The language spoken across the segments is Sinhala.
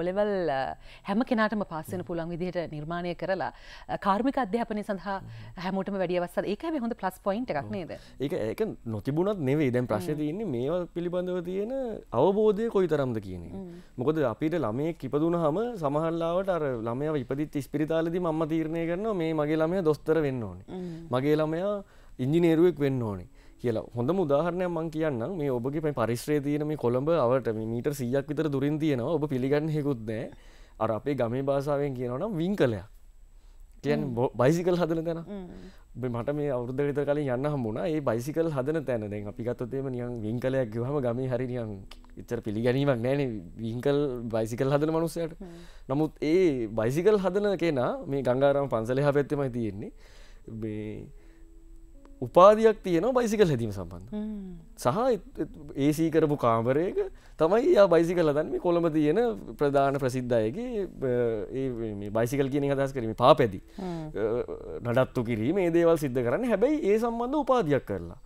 ඕලෙවල් හැම කෙනටම පාසන පුළන් විදිහට නිර්මාණය කරලා කාර්මික අධ්‍යාපනය සඳහා හැමෝටම වැඩියවස්සල් ඒකයි හොඳ ප්ලස් පොයින්ට එකක් නේද ඒ ඒක නොතිබුණත් නෙවේ දැන් ප්‍රශ්තියන්නේ මේ පිළිබඳව තියෙන අවබෝධය කොයි තරම්ද කියන මොකද අපිට ළමය කිපදුන හම සමහල්ලාවට අර ළමයාව ඉපදිත් ස්පිරිතාලදි මම තීරණය කරනවා මේ මගේ ළමය දොස්තර වෙන්න ඕනේ මගේ ළමයා ඉංජිනේරුවෙක් වෙන්න ඕනේ කියලා හොඳම උදාහරණයක් මං කියන්නම් මේ ඔබගේ මේ පරිශ්‍රයේ තියෙන මේ කොළඹ අවට මේ මීටර් 100ක් විතර දුරින් තියෙනවා ඔබ පිළිගන්න හේකුත් නැහැ අර අපේ ගමේ භාෂාවෙන් කියනවා නම් වින්කලයක් කියන්නේ බයිසිකල් හදන තැන මට මේ අවුරුද්ද විතර කලින් යන්න හම්බුණා ඒ බයිසිකල් හදන තැන දැන් අපි ගත්තොත් එහෙම නිකන් වින්කලයක් ගිවහම ගමේ හරි නිකන් එච්චර පිළිගැනීමක් නැහැනේ වින්කල් බයිසිකල් හදන මනුස්සයට නමුත් ඒ බයිසිකල් හදන කෙනා මේ ගංගාරාම පන්සලේ හැපැත්තෙමයි තියෙන්නේ මේ උපාධයක් තියෙනවා බයිසිකල් හැදීම සම්බන්ධ සහ ඒසී කරපු කාමරයක තමයි යා බයිසිකල් හදන් මේ කොළඹ තියෙන ප්‍රධාන ප්‍රසිද්ධයගේ බයිසිකල් කියන හදස් කරම පාපැදි නඩත්තු කිරීම ඒ දේවල් සිද්ධ කරන්න හැබැයි ඒ සම්බන්ධ උපාධයක් කරලා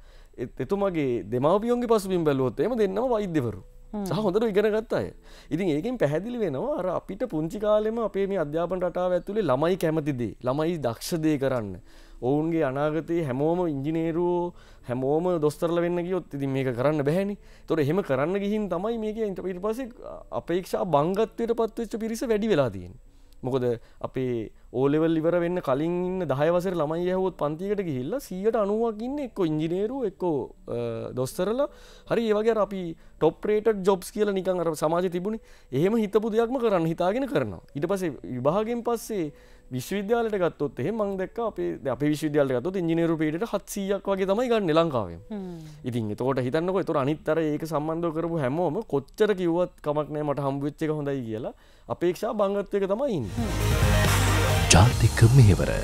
එතුමගේ දෙමවපියෝන්ගේ පසුබින් බැලුවොත්තේම දෙන්නම වෛද්‍යවරු සහොඳට ඉගෙනගත් අය ඉතින් ඒකෙන් පැහැදිලි වෙනවා අර අපිට පුංචි කාලෙම අපේ මේ අධ්‍යාපන රටාව ඇතුලේ ළමයි කැමතිදේ ළමයි දක්ෂදේ කරන්න ඔවුන්ගේ අනාගතයේ හැමෝම ඉංජිනේරුවෝ හැමෝම දොස්තරල වෙන්න ගියොත් ඉතින් මේක කරන්න බැහැනි. තොර එහෙම කරන්න ගිහින් තමයි මේක ඊට පස්සේ අපේක්ෂා බංගත්වයට පත්වෙච්ච පිරිස වැඩි වෙලා තියෙන්නේ. මොකද අපේ ඕලෙවල් ඉවර වෙන්න කලින් ඉන්න 10 වසරේ ළමයි යහුවොත් පන්තියකට ගිහිල්ලා 190ක් ඉන්නේ එක්ක ඉංජිනේරු එක්ක දොස්තරලා හරි ඒ වගේ අර අපි টপ රේටඩ් ජොබ්ස් කියලා නිකන් අර සමාජයේ තිබුණේ. එහෙම හිතපු දෙයක්ම කරන්න හිතාගෙන කරනවා. ඊට පස්සේ විභාගයෙන් පස්සේ විශ්වවිද්‍යාලට ගත්තොත් එහෙ මං දැක්ක අපේ අප විශ්වවිද්‍යාලට ගත්තොත් ඉංජිනේරු පීඩට 700ක් වගේ තමයි ගන්න ලංකාවෙන්. ඉතින් එතකොට හිතන්නකෝ ඒතර අනිත් අර ඒක සම්බන්ධව කරපු හැමෝම කොච්චර කිව්වත් කමක් නැහැ මට හම්බු වෙච්ච එක හොඳයි කියලා අපේක්ෂා බංගත්වයක තමයි ඉන්නේ. ජාතික මෙහෙවර